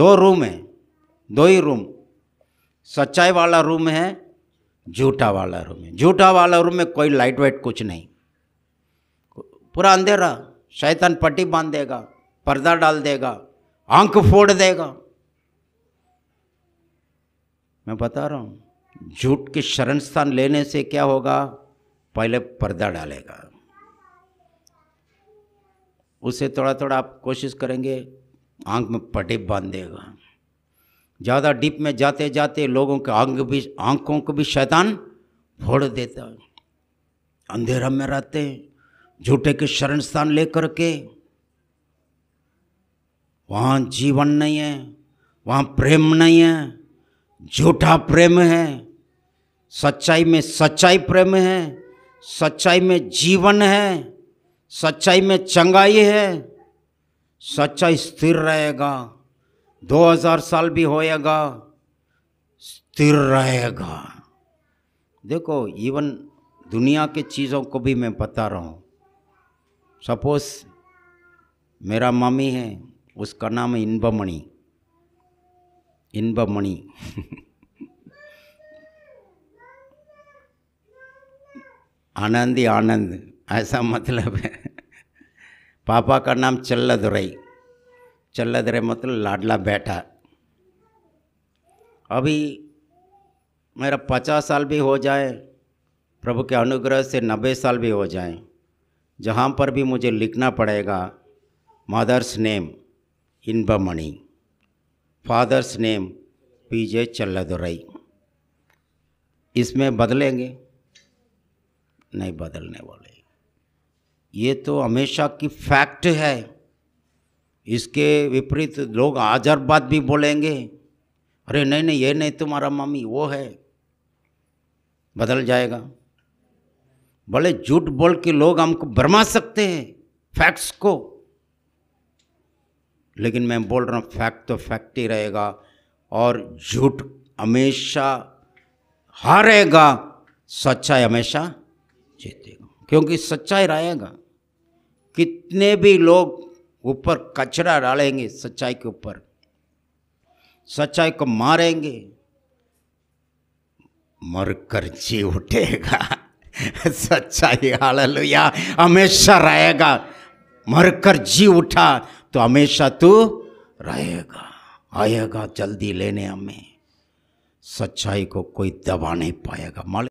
दो रूम है दो ही रूम सच्चाई वाला रूम है झूठा वाला रूम है झूठा वाला रूम में कोई लाइट वाइट कुछ नहीं पूरा अंधेरा शैतान पट्टी बांध देगा पर्दा डाल देगा आंख फोड़ देगा मैं बता रहा हूँ झूठ के शरण स्थान लेने से क्या होगा पहले पर्दा डालेगा उसे थोड़ा थोड़ा आप कोशिश करेंगे आंख में पटेप बांध देगा ज़्यादा डीप में जाते जाते लोगों के आंख भी आंखों को भी शैतान फोड़ देता है अंधेरा में रहते हैं झूठे के शरण स्थान लेकर के वहाँ जीवन नहीं है वहाँ प्रेम नहीं है झूठा प्रेम है सच्चाई में सच्चाई प्रेम है सच्चाई में जीवन है सच्चाई में चंगाई है सच्चा स्थिर रहेगा 2000 साल भी होएगा स्थिर रहेगा देखो इवन दुनिया के चीज़ों को भी मैं बता रहा हूँ सपोज मेरा मामी है उसका नाम है इनबमणि इनबमणि आनंद ही आनंद ऐसा मतलब है पापा का नाम चल्लादुरई चल्लादुरई मतलब लाडला बेटा अभी मेरा पचास साल भी हो जाए प्रभु के अनुग्रह से नब्बे साल भी हो जाए जहाँ पर भी मुझे लिखना पड़ेगा mother's name Inbamani father's name PJ Durai इसमें बदलेंगे नहीं बदलने वाले ये तो हमेशा की फैक्ट है इसके विपरीत लोग आजर बात भी बोलेंगे अरे नहीं नहीं ये नहीं तुम्हारा मम्मी वो है बदल जाएगा भले झूठ बोल के लोग हमको भरमा सकते हैं फैक्ट्स को लेकिन मैं बोल रहा हूँ फैक्ट तो फैक्ट ही रहेगा और झूठ हमेशा हारेगा सच्चाई हमेशा जीतेगा क्योंकि सच्चाई रहेगा कितने भी लोग ऊपर कचरा डालेंगे सच्चाई के ऊपर सच्चाई को मारेंगे मरकर जी उठेगा सच्चाई हालेलुया हमेशा रहेगा मरकर जी उठा तो हमेशा तू रहेगा आएगा जल्दी लेने हमें सच्चाई को कोई दबा नहीं पाएगा माल